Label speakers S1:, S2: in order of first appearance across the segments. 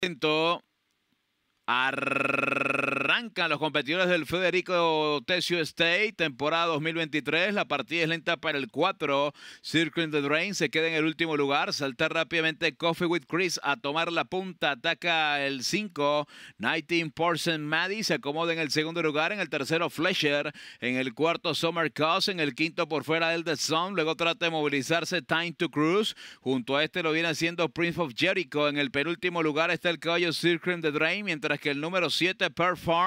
S1: Presentó Arrancan los competidores del Federico Tesio State, temporada 2023. La partida es lenta para el 4. Circle in the Drain se queda en el último lugar. Salta rápidamente Coffee with Chris a tomar la punta. Ataca el 5. 19% Maddie se acomoda en el segundo lugar. En el tercero, Fletcher. En el cuarto, Summer Cause. En el quinto, por fuera, del The Sun. Luego trata de movilizarse Time to Cruise. Junto a este lo viene haciendo Prince of Jericho. En el penúltimo lugar está el caballo Circle in the Drain, mientras que el número 7, Perform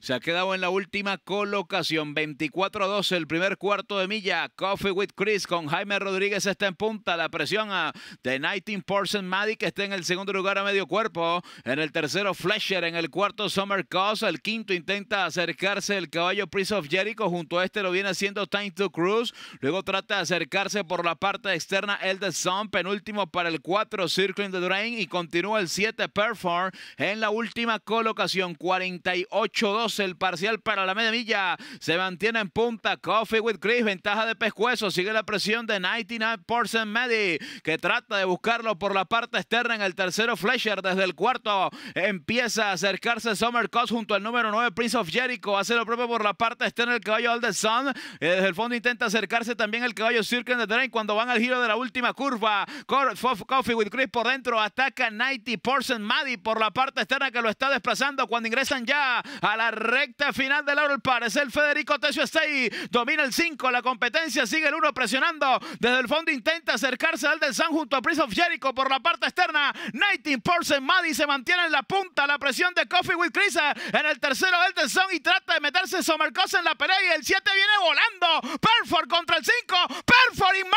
S1: se ha quedado en la última colocación. 24-12 el primer cuarto de milla. Coffee with Chris con Jaime Rodríguez está en punta. La presión a The 19% Maddie que está en el segundo lugar a medio cuerpo. En el tercero Fletcher. En el cuarto Summer Cause. El quinto intenta acercarse el caballo Prince of Jericho. Junto a este lo viene haciendo Time to cruz Luego trata de acercarse por la parte externa el de Sun. Penúltimo para el 4 Circling the Drain. Y continúa el 7 Perform en la última colocación. 48 8-12 el parcial para la media milla. Se mantiene en punta Coffee with Chris, ventaja de pescuezo. Sigue la presión de 99% Medi, que trata de buscarlo por la parte externa en el tercero. Fletcher desde el cuarto empieza a acercarse Summer Cost junto al número 9 Prince of Jericho. Hace lo propio por la parte externa el caballo Alderson eh, Desde el fondo intenta acercarse también el caballo Cirque the Drain cuando van al giro de la última curva. Coffee with Chris por dentro ataca 90% Maddie por la parte externa que lo está desplazando cuando ingresan ya a la recta final del Laurel Es El
S2: Federico Tesio está ahí, domina el 5, la competencia sigue el 1 presionando. Desde el fondo intenta acercarse al del San junto a Prince of Jericho por la parte externa. 19% Maddy se mantiene en la punta, la presión de Coffee with Chris en el tercero del del Son y trata de meterse Somercos en la pelea y el 7 viene volando. Perfor contra el 5, perfor y Maddy